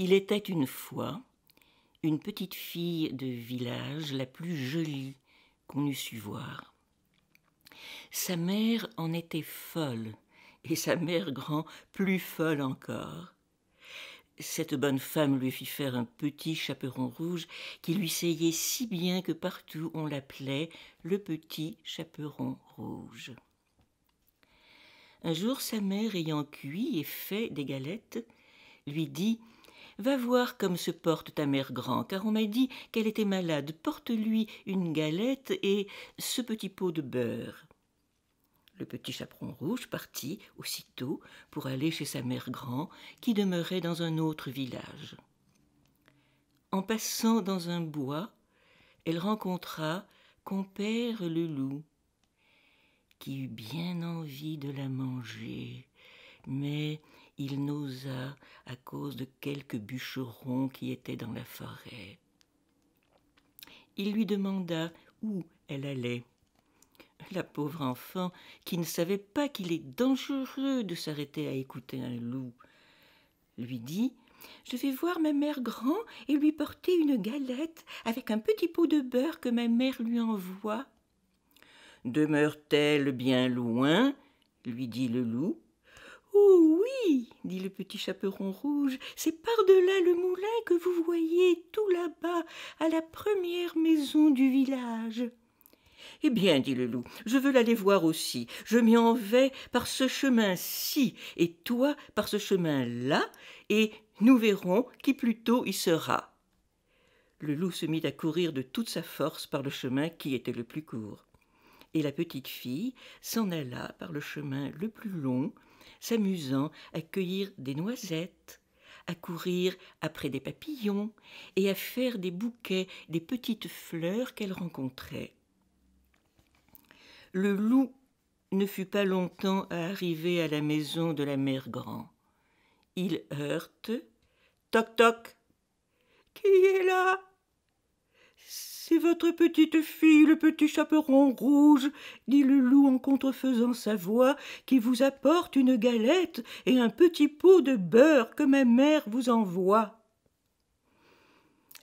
Il était une fois une petite fille de village la plus jolie qu'on eût su voir. Sa mère en était folle, et sa mère grand plus folle encore. Cette bonne femme lui fit faire un petit chaperon rouge qui lui seyait si bien que partout on l'appelait le petit chaperon rouge. Un jour sa mère ayant cuit et fait des galettes, lui dit Va voir comme se porte ta mère grand, car on m'a dit qu'elle était malade. Porte-lui une galette et ce petit pot de beurre. Le petit chaperon rouge partit aussitôt pour aller chez sa mère grand, qui demeurait dans un autre village. En passant dans un bois, elle rencontra compère le loup, qui eut bien envie de la manger, mais il n'osa à cause de quelques bûcherons qui étaient dans la forêt. Il lui demanda où elle allait. La pauvre enfant, qui ne savait pas qu'il est dangereux de s'arrêter à écouter un loup, lui dit Je vais voir ma mère grand et lui porter une galette avec un petit pot de beurre que ma mère lui envoie. Demeure-t-elle bien loin lui dit le loup. Oh oui, dit le petit chaperon rouge, c'est par-delà le moulin que vous voyez tout là-bas, à la première maison du village. Eh bien, dit le loup, je veux l'aller voir aussi. Je m'y en vais par ce chemin-ci, et toi par ce chemin-là, et nous verrons qui plus tôt y sera. Le loup se mit à courir de toute sa force par le chemin qui était le plus court. Et la petite fille s'en alla par le chemin le plus long, s'amusant à cueillir des noisettes, à courir après des papillons et à faire des bouquets des petites fleurs qu'elle rencontrait. Le loup ne fut pas longtemps à arriver à la maison de la mère Grand. Il heurte Toc toc Qui est votre petite fille, le petit chaperon rouge, dit le loup en contrefaisant sa voix, qui vous apporte une galette et un petit pot de beurre que ma mère vous envoie.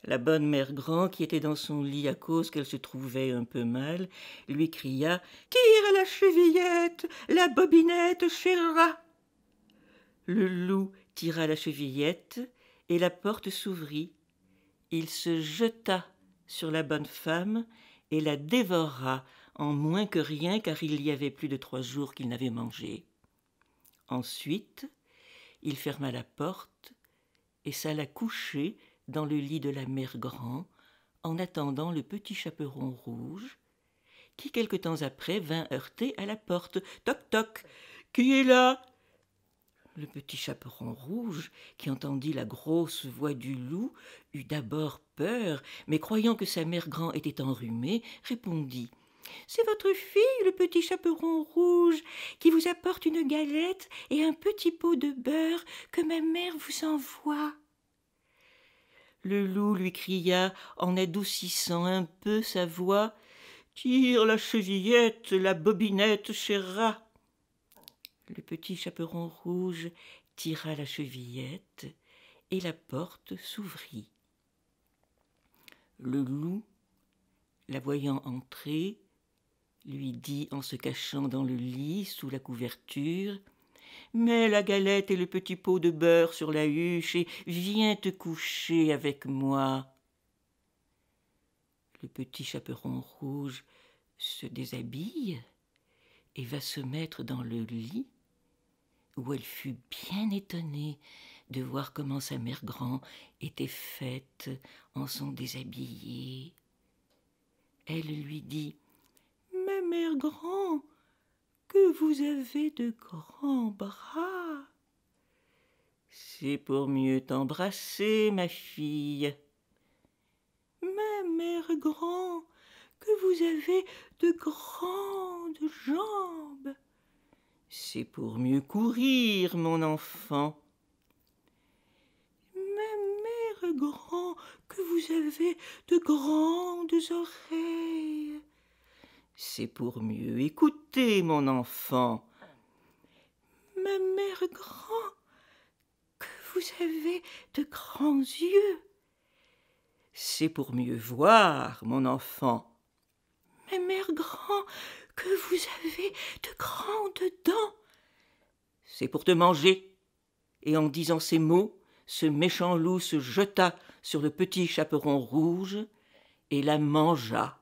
La bonne mère Grand, qui était dans son lit à cause qu'elle se trouvait un peu mal, lui cria Tire la chevillette, la bobinette chérera. Le loup tira la chevillette et la porte s'ouvrit. Il se jeta sur la bonne femme et la dévora en moins que rien car il y avait plus de trois jours qu'il n'avait mangé. Ensuite, il ferma la porte et s'alla coucher dans le lit de la mère Grand en attendant le petit chaperon rouge qui quelque temps après vint heurter à la porte. Toc toc. Qui est là le petit chaperon rouge, qui entendit la grosse voix du loup, eut d'abord peur, mais croyant que sa mère grand était enrhumée, répondit C'est votre fille, le petit chaperon rouge, qui vous apporte une galette et un petit pot de beurre que ma mère vous envoie. Le loup lui cria, en adoucissant un peu sa voix Tire la chevillette, la bobinette, cher rat. Le petit chaperon rouge tira la chevillette et la porte s'ouvrit. Le loup, la voyant entrer, lui dit en se cachant dans le lit sous la couverture Mets la galette et le petit pot de beurre sur la huche et viens te coucher avec moi. Le petit chaperon rouge se déshabille et va se mettre dans le lit où elle fut bien étonnée de voir comment sa mère grand était faite en son déshabillé. Elle lui dit Ma mère grand, que vous avez de grands bras. C'est pour mieux t'embrasser, ma fille. Ma mère grand, que vous avez de grandes jambes. C'est pour mieux courir, mon enfant. Ma mère grand, que vous avez de grandes oreilles. C'est pour mieux écouter, mon enfant. Ma mère grand, que vous avez de grands yeux. C'est pour mieux voir, mon enfant. Ma mère grand, que vous avez de grandes dents. C'est pour te manger. Et en disant ces mots, ce méchant loup se jeta sur le petit chaperon rouge et la mangea.